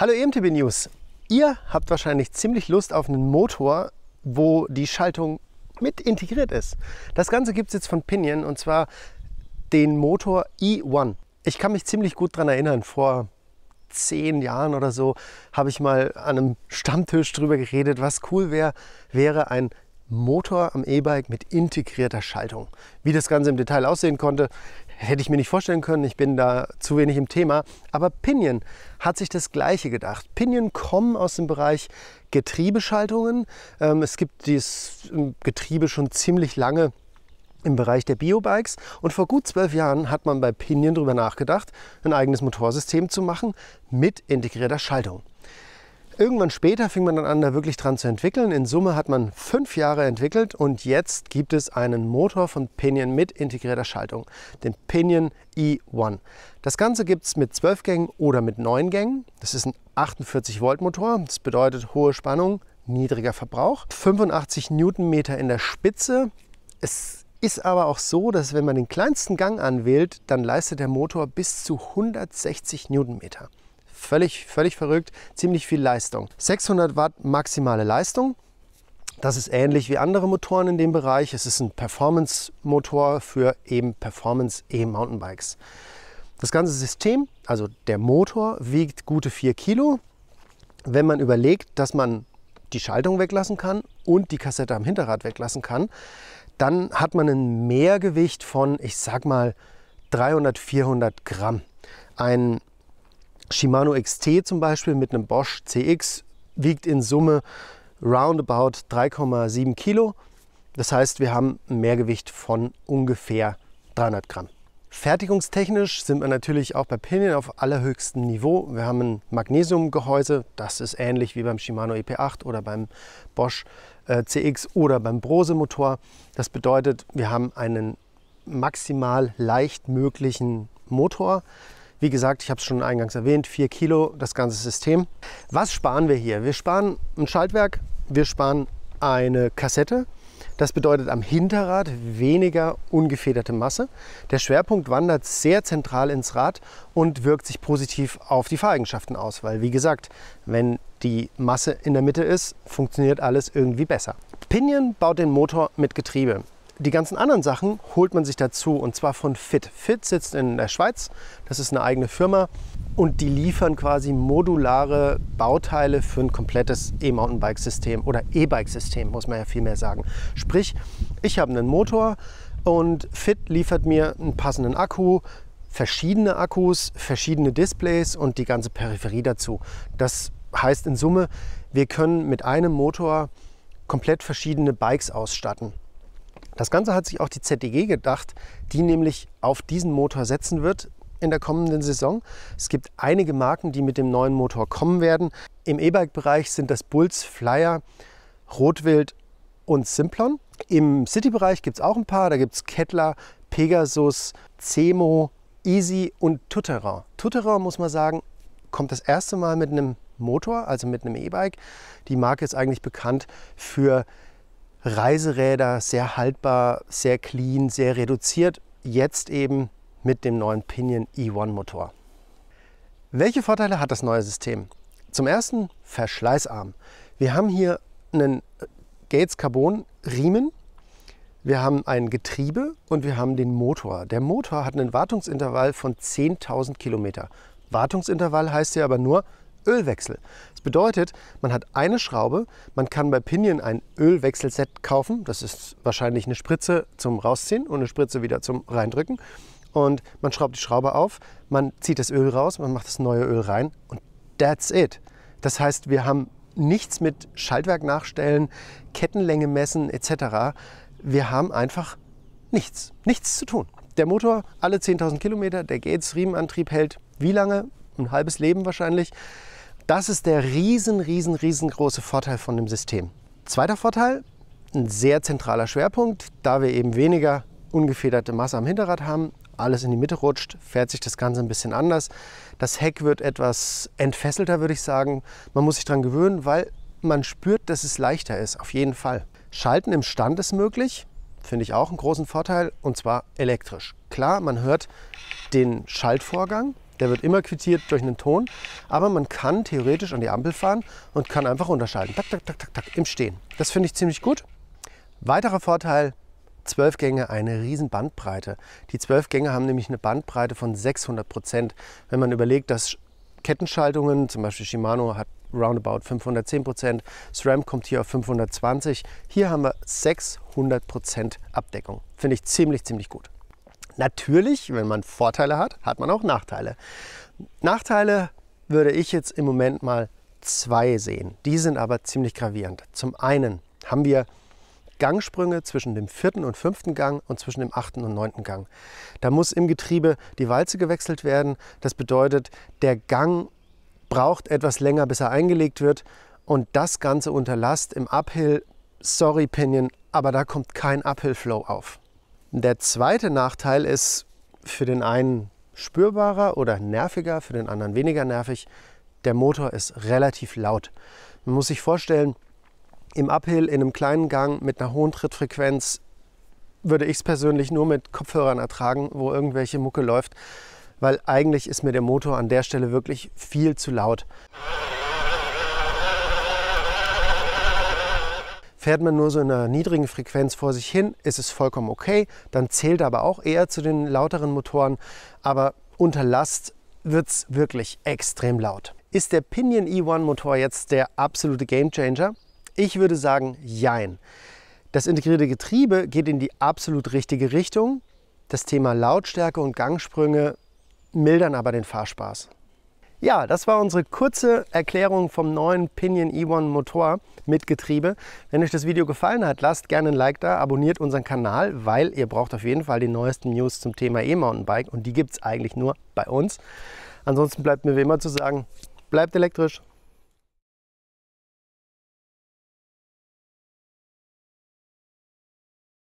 Hallo EMTB News. Ihr habt wahrscheinlich ziemlich Lust auf einen Motor, wo die Schaltung mit integriert ist. Das Ganze gibt es jetzt von Pinion und zwar den Motor E1. Ich kann mich ziemlich gut daran erinnern, vor zehn Jahren oder so habe ich mal an einem Stammtisch drüber geredet, was cool wäre, wäre ein Motor am E-Bike mit integrierter Schaltung. Wie das Ganze im Detail aussehen konnte, hätte ich mir nicht vorstellen können, ich bin da zu wenig im Thema. Aber Pinion hat sich das Gleiche gedacht. Pinion kommen aus dem Bereich Getriebeschaltungen. Ähm, es gibt dieses ähm, Getriebe schon ziemlich lange im Bereich der Biobikes und vor gut zwölf Jahren hat man bei Pinion darüber nachgedacht, ein eigenes Motorsystem zu machen mit integrierter Schaltung. Irgendwann später fing man dann an, da wirklich dran zu entwickeln. In Summe hat man fünf Jahre entwickelt und jetzt gibt es einen Motor von Pinion mit integrierter Schaltung, den Pinion E1. Das Ganze gibt es mit 12 Gängen oder mit 9 Gängen. Das ist ein 48 Volt Motor, das bedeutet hohe Spannung, niedriger Verbrauch. 85 Newtonmeter in der Spitze. Es ist aber auch so, dass wenn man den kleinsten Gang anwählt, dann leistet der Motor bis zu 160 Newtonmeter. Völlig, völlig verrückt, ziemlich viel Leistung. 600 Watt maximale Leistung. Das ist ähnlich wie andere Motoren in dem Bereich. Es ist ein Performance-Motor für eben Performance-E-Mountainbikes. Das ganze System, also der Motor, wiegt gute 4 Kilo. Wenn man überlegt, dass man die Schaltung weglassen kann und die Kassette am Hinterrad weglassen kann, dann hat man ein Mehrgewicht von, ich sag mal, 300, 400 Gramm. Ein Shimano XT zum Beispiel mit einem Bosch CX wiegt in Summe roundabout 3,7 Kilo. Das heißt, wir haben ein Mehrgewicht von ungefähr 300 Gramm. Fertigungstechnisch sind wir natürlich auch bei Pinion auf allerhöchstem Niveau. Wir haben ein Magnesiumgehäuse, das ist ähnlich wie beim Shimano EP8 oder beim Bosch äh, CX oder beim Brose Motor. Das bedeutet, wir haben einen maximal leicht möglichen Motor. Wie gesagt, ich habe es schon eingangs erwähnt, 4 Kilo das ganze System. Was sparen wir hier? Wir sparen ein Schaltwerk, wir sparen eine Kassette. Das bedeutet am Hinterrad weniger ungefederte Masse. Der Schwerpunkt wandert sehr zentral ins Rad und wirkt sich positiv auf die Fahreigenschaften aus, weil wie gesagt, wenn die Masse in der Mitte ist, funktioniert alles irgendwie besser. Pinion baut den Motor mit Getriebe die ganzen anderen Sachen holt man sich dazu und zwar von Fit. Fit sitzt in der Schweiz, das ist eine eigene Firma und die liefern quasi modulare Bauteile für ein komplettes E-Mountainbike-System oder E-Bike-System, muss man ja viel mehr sagen. Sprich, ich habe einen Motor und Fit liefert mir einen passenden Akku, verschiedene Akkus, verschiedene Displays und die ganze Peripherie dazu. Das heißt in Summe, wir können mit einem Motor komplett verschiedene Bikes ausstatten. Das Ganze hat sich auch die ZDG gedacht, die nämlich auf diesen Motor setzen wird in der kommenden Saison. Es gibt einige Marken, die mit dem neuen Motor kommen werden. Im E-Bike-Bereich sind das Bulls, Flyer, Rotwild und Simplon. Im City-Bereich gibt es auch ein paar. Da gibt es Kettler, Pegasus, Cemo, Easy und Tutterer. Tutterer, muss man sagen, kommt das erste Mal mit einem Motor, also mit einem E-Bike. Die Marke ist eigentlich bekannt für Reiseräder, sehr haltbar, sehr clean, sehr reduziert. Jetzt eben mit dem neuen Pinion E1 Motor. Welche Vorteile hat das neue System? Zum ersten verschleißarm. Wir haben hier einen äh, Gates Carbon Riemen, wir haben ein Getriebe und wir haben den Motor. Der Motor hat einen Wartungsintervall von 10.000 Kilometer. Wartungsintervall heißt ja aber nur, Ölwechsel. Das bedeutet, man hat eine Schraube, man kann bei Pinion ein Ölwechselset kaufen. Das ist wahrscheinlich eine Spritze zum Rausziehen und eine Spritze wieder zum Reindrücken. Und man schraubt die Schraube auf, man zieht das Öl raus, man macht das neue Öl rein und that's it. Das heißt, wir haben nichts mit Schaltwerk nachstellen, Kettenlänge messen etc. Wir haben einfach nichts, nichts zu tun. Der Motor alle 10.000 Kilometer, der Gates Riemenantrieb hält wie lange? ein halbes Leben wahrscheinlich. Das ist der riesen, riesen, riesengroße Vorteil von dem System. Zweiter Vorteil, ein sehr zentraler Schwerpunkt, da wir eben weniger ungefederte Masse am Hinterrad haben, alles in die Mitte rutscht, fährt sich das Ganze ein bisschen anders. Das Heck wird etwas entfesselter, würde ich sagen. Man muss sich daran gewöhnen, weil man spürt, dass es leichter ist, auf jeden Fall. Schalten im Stand ist möglich, finde ich auch einen großen Vorteil, und zwar elektrisch. Klar, man hört den Schaltvorgang, der wird immer quittiert durch einen Ton. Aber man kann theoretisch an die Ampel fahren und kann einfach unterschalten. Tak, tak, tak, tak, tak, im Stehen. Das finde ich ziemlich gut. Weiterer Vorteil, 12 Gänge eine riesen Bandbreite. Die 12 Gänge haben nämlich eine Bandbreite von 600 Prozent. Wenn man überlegt, dass Kettenschaltungen, zum Beispiel Shimano hat roundabout 510 Prozent, SRAM kommt hier auf 520. Hier haben wir 600 Prozent Abdeckung. Finde ich ziemlich, ziemlich gut. Natürlich, wenn man Vorteile hat, hat man auch Nachteile. Nachteile würde ich jetzt im Moment mal zwei sehen. Die sind aber ziemlich gravierend. Zum einen haben wir Gangsprünge zwischen dem vierten und fünften Gang und zwischen dem achten und neunten Gang. Da muss im Getriebe die Walze gewechselt werden. Das bedeutet, der Gang braucht etwas länger, bis er eingelegt wird. Und das Ganze unter Last im Uphill, sorry Pinion, aber da kommt kein Uphill-Flow auf. Der zweite Nachteil ist für den einen spürbarer oder nerviger, für den anderen weniger nervig. Der Motor ist relativ laut. Man muss sich vorstellen, im Uphill in einem kleinen Gang mit einer hohen Trittfrequenz würde ich es persönlich nur mit Kopfhörern ertragen, wo irgendwelche Mucke läuft, weil eigentlich ist mir der Motor an der Stelle wirklich viel zu laut. Fährt man nur so in einer niedrigen Frequenz vor sich hin, ist es vollkommen okay. Dann zählt aber auch eher zu den lauteren Motoren. Aber unter Last wird es wirklich extrem laut. Ist der Pinion E1 Motor jetzt der absolute Gamechanger? Ich würde sagen, jein. Das integrierte Getriebe geht in die absolut richtige Richtung. Das Thema Lautstärke und Gangsprünge mildern aber den Fahrspaß. Ja, das war unsere kurze Erklärung vom neuen Pinion E1 Motor mit Getriebe. Wenn euch das Video gefallen hat, lasst gerne ein Like da, abonniert unseren Kanal, weil ihr braucht auf jeden Fall die neuesten News zum Thema E-Mountainbike und die gibt es eigentlich nur bei uns. Ansonsten bleibt mir wie immer zu sagen, bleibt elektrisch.